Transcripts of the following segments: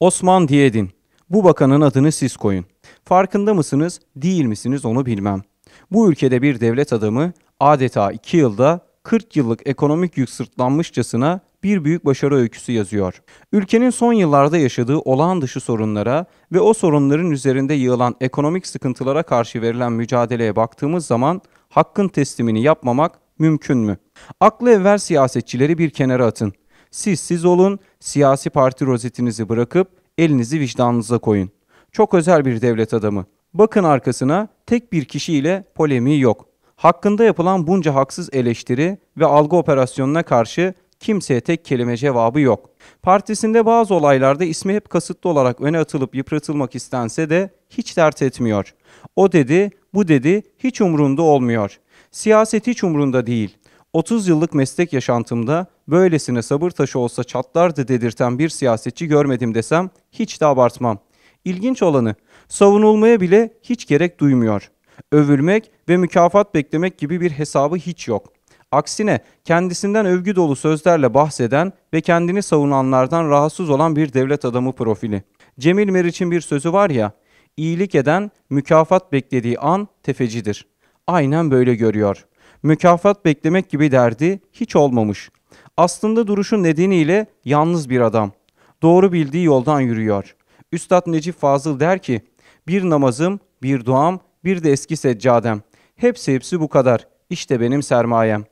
Osman Diyedin. Bu bakanın adını siz koyun. Farkında mısınız, değil misiniz onu bilmem. Bu ülkede bir devlet adamı adeta 2 yılda 40 yıllık ekonomik yük sırtlanmışçasına bir büyük başarı öyküsü yazıyor. Ülkenin son yıllarda yaşadığı olağan dışı sorunlara ve o sorunların üzerinde yığılan ekonomik sıkıntılara karşı verilen mücadeleye baktığımız zaman hakkın teslimini yapmamak mümkün mü? Aklı evvel siyasetçileri bir kenara atın. Siz siz olun, siyasi parti rozetinizi bırakıp elinizi vicdanınıza koyun. Çok özel bir devlet adamı. Bakın arkasına tek bir kişiyle polemiği yok. Hakkında yapılan bunca haksız eleştiri ve algı operasyonuna karşı kimseye tek kelime cevabı yok. Partisinde bazı olaylarda ismi hep kasıtlı olarak öne atılıp yıpratılmak istense de hiç dert etmiyor. O dedi, bu dedi hiç umrunda olmuyor. Siyaset hiç umrunda değil. 30 yıllık meslek yaşantımda böylesine sabır taşı olsa çatlardı dedirten bir siyasetçi görmedim desem hiç de abartmam. İlginç olanı savunulmaya bile hiç gerek duymuyor. Övülmek ve mükafat beklemek gibi bir hesabı hiç yok. Aksine kendisinden övgü dolu sözlerle bahseden ve kendini savunanlardan rahatsız olan bir devlet adamı profili. Cemil Meriç'in bir sözü var ya, iyilik eden mükafat beklediği an tefecidir. Aynen böyle görüyor. Mükafat beklemek gibi derdi hiç olmamış. Aslında duruşu nedeniyle yalnız bir adam. Doğru bildiği yoldan yürüyor. Üstad Necip Fazıl der ki, bir namazım, bir duam, bir de eski seccadem. Hepsi hepsi bu kadar. İşte benim sermayem.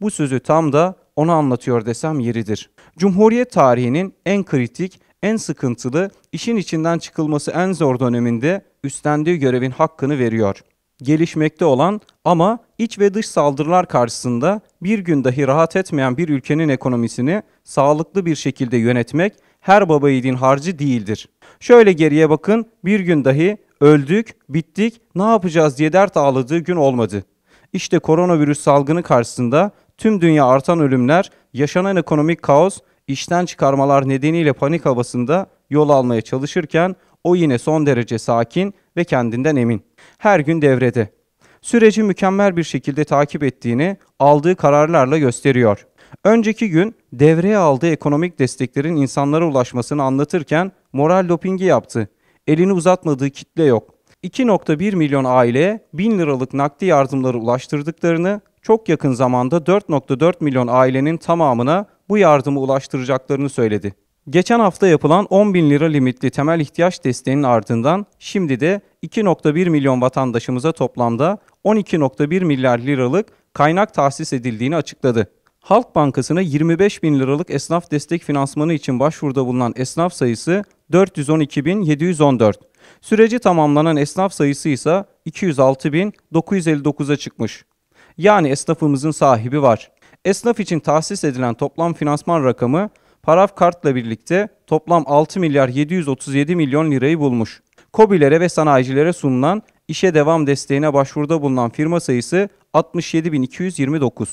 Bu sözü tam da onu anlatıyor desem yeridir. Cumhuriyet tarihinin en kritik, en sıkıntılı, işin içinden çıkılması en zor döneminde üstlendiği görevin hakkını veriyor gelişmekte olan ama iç ve dış saldırılar karşısında bir gün dahi rahat etmeyen bir ülkenin ekonomisini sağlıklı bir şekilde yönetmek her baba yiğidin harcı değildir. Şöyle geriye bakın bir gün dahi öldük, bittik, ne yapacağız diye dert ağladığı gün olmadı. İşte koronavirüs salgını karşısında tüm dünya artan ölümler, yaşanan ekonomik kaos, işten çıkarmalar nedeniyle panik havasında yol almaya çalışırken o yine son derece sakin ve kendinden emin. Her gün devrede. Süreci mükemmel bir şekilde takip ettiğini aldığı kararlarla gösteriyor. Önceki gün devreye aldığı ekonomik desteklerin insanlara ulaşmasını anlatırken moral dopingi yaptı. Elini uzatmadığı kitle yok. 2.1 milyon aileye 1000 liralık nakdi yardımları ulaştırdıklarını, çok yakın zamanda 4.4 milyon ailenin tamamına bu yardımı ulaştıracaklarını söyledi. Geçen hafta yapılan 10 bin lira limitli temel ihtiyaç desteğinin ardından şimdi de 2.1 milyon vatandaşımıza toplamda 12.1 milyar liralık kaynak tahsis edildiğini açıkladı. Halk Bankası'na 25 bin liralık esnaf destek finansmanı için başvuruda bulunan esnaf sayısı 412.714. Süreci tamamlanan esnaf sayısı ise 206.959'a çıkmış. Yani esnafımızın sahibi var. Esnaf için tahsis edilen toplam finansman rakamı paraf kartla birlikte toplam 6 milyar 737 milyon lirayı bulmuş. Kobilere ve sanayicilere sunulan işe devam desteğine başvuruda bulunan firma sayısı 67.229.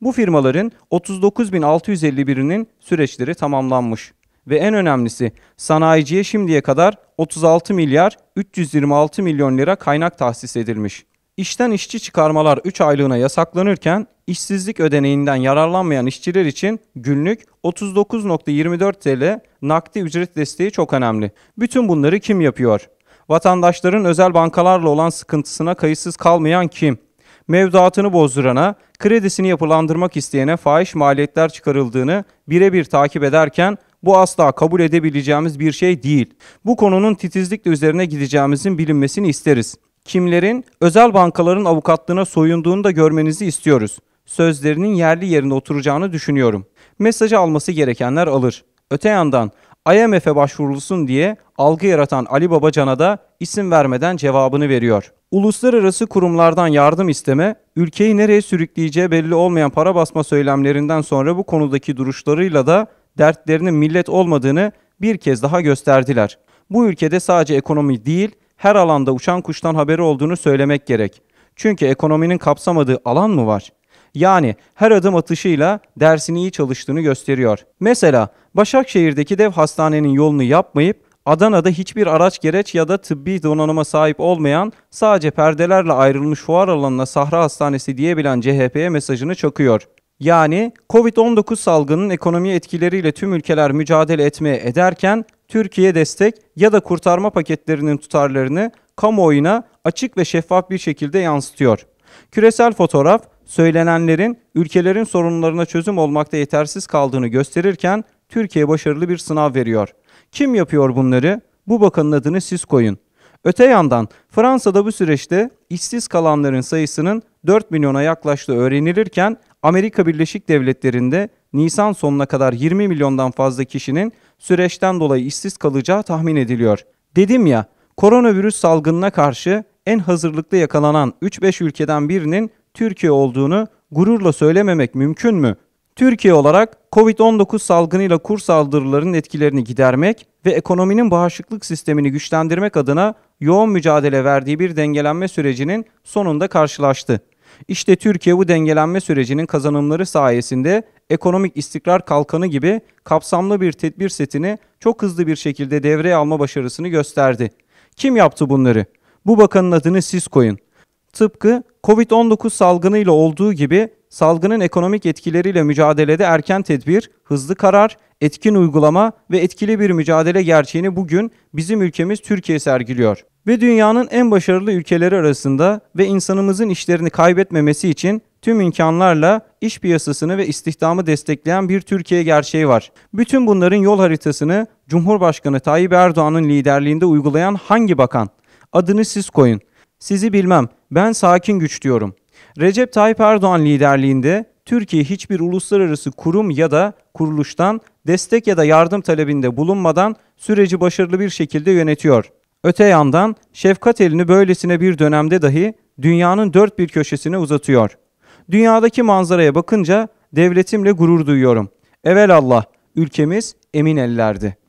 Bu firmaların 39.651'inin süreçleri tamamlanmış. Ve en önemlisi sanayiciye şimdiye kadar 36 milyar 326 milyon lira kaynak tahsis edilmiş. İşten işçi çıkarmalar 3 aylığına yasaklanırken işsizlik ödeneğinden yararlanmayan işçiler için günlük 39.24 TL nakdi ücret desteği çok önemli. Bütün bunları kim yapıyor? Vatandaşların özel bankalarla olan sıkıntısına kayıtsız kalmayan kim? Mevduatını bozdurana, kredisini yapılandırmak isteyene fahiş maliyetler çıkarıldığını birebir takip ederken bu asla kabul edebileceğimiz bir şey değil. Bu konunun titizlikle üzerine gideceğimizin bilinmesini isteriz kimlerin özel bankaların avukatlığına soyunduğunu da görmenizi istiyoruz. Sözlerinin yerli yerinde oturacağını düşünüyorum. Mesajı alması gerekenler alır. Öte yandan IMF'e başvurulsun diye algı yaratan Ali Babacan'a da isim vermeden cevabını veriyor. Uluslararası kurumlardan yardım isteme, ülkeyi nereye sürükleyeceği belli olmayan para basma söylemlerinden sonra bu konudaki duruşlarıyla da dertlerinin millet olmadığını bir kez daha gösterdiler. Bu ülkede sadece ekonomi değil, her alanda uçan kuştan haberi olduğunu söylemek gerek. Çünkü ekonominin kapsamadığı alan mı var? Yani her adım atışıyla dersini iyi çalıştığını gösteriyor. Mesela Başakşehir'deki dev hastanenin yolunu yapmayıp Adana'da hiçbir araç gereç ya da tıbbi donanıma sahip olmayan sadece perdelerle ayrılmış fuar alanına sahra hastanesi diyebilen CHP'ye mesajını çakıyor. Yani Covid-19 salgının ekonomi etkileriyle tüm ülkeler mücadele etmeye ederken Türkiye destek ya da kurtarma paketlerinin tutarlarını kamuoyuna açık ve şeffaf bir şekilde yansıtıyor. Küresel fotoğraf söylenenlerin ülkelerin sorunlarına çözüm olmakta yetersiz kaldığını gösterirken Türkiye başarılı bir sınav veriyor. Kim yapıyor bunları? Bu bakanın adını siz koyun. Öte yandan Fransa'da bu süreçte işsiz kalanların sayısının 4 milyona yaklaştığı öğrenilirken Amerika Birleşik Devletleri'nde Nisan sonuna kadar 20 milyondan fazla kişinin süreçten dolayı işsiz kalacağı tahmin ediliyor. Dedim ya, koronavirüs salgınına karşı en hazırlıklı yakalanan 3-5 ülkeden birinin Türkiye olduğunu gururla söylememek mümkün mü? Türkiye olarak COVID-19 salgınıyla kur saldırılarının etkilerini gidermek ve ekonominin bağışıklık sistemini güçlendirmek adına yoğun mücadele verdiği bir dengelenme sürecinin sonunda karşılaştı. İşte Türkiye bu dengelenme sürecinin kazanımları sayesinde ekonomik istikrar kalkanı gibi kapsamlı bir tedbir setini çok hızlı bir şekilde devreye alma başarısını gösterdi. Kim yaptı bunları? Bu bakanın adını siz koyun. Tıpkı Covid-19 salgınıyla olduğu gibi salgının ekonomik etkileriyle mücadelede erken tedbir, hızlı karar, etkin uygulama ve etkili bir mücadele gerçeğini bugün bizim ülkemiz Türkiye sergiliyor. Ve dünyanın en başarılı ülkeleri arasında ve insanımızın işlerini kaybetmemesi için tüm imkanlarla iş piyasasını ve istihdamı destekleyen bir Türkiye gerçeği var. Bütün bunların yol haritasını Cumhurbaşkanı Tayyip Erdoğan'ın liderliğinde uygulayan hangi bakan? Adını siz koyun. Sizi bilmem. Ben sakin güç diyorum. Recep Tayyip Erdoğan liderliğinde Türkiye hiçbir uluslararası kurum ya da kuruluştan destek ya da yardım talebinde bulunmadan süreci başarılı bir şekilde yönetiyor. Öte yandan şefkat elini böylesine bir dönemde dahi dünyanın dört bir köşesine uzatıyor. Dünyadaki manzaraya bakınca devletimle gurur duyuyorum. Allah ülkemiz emin ellerdi.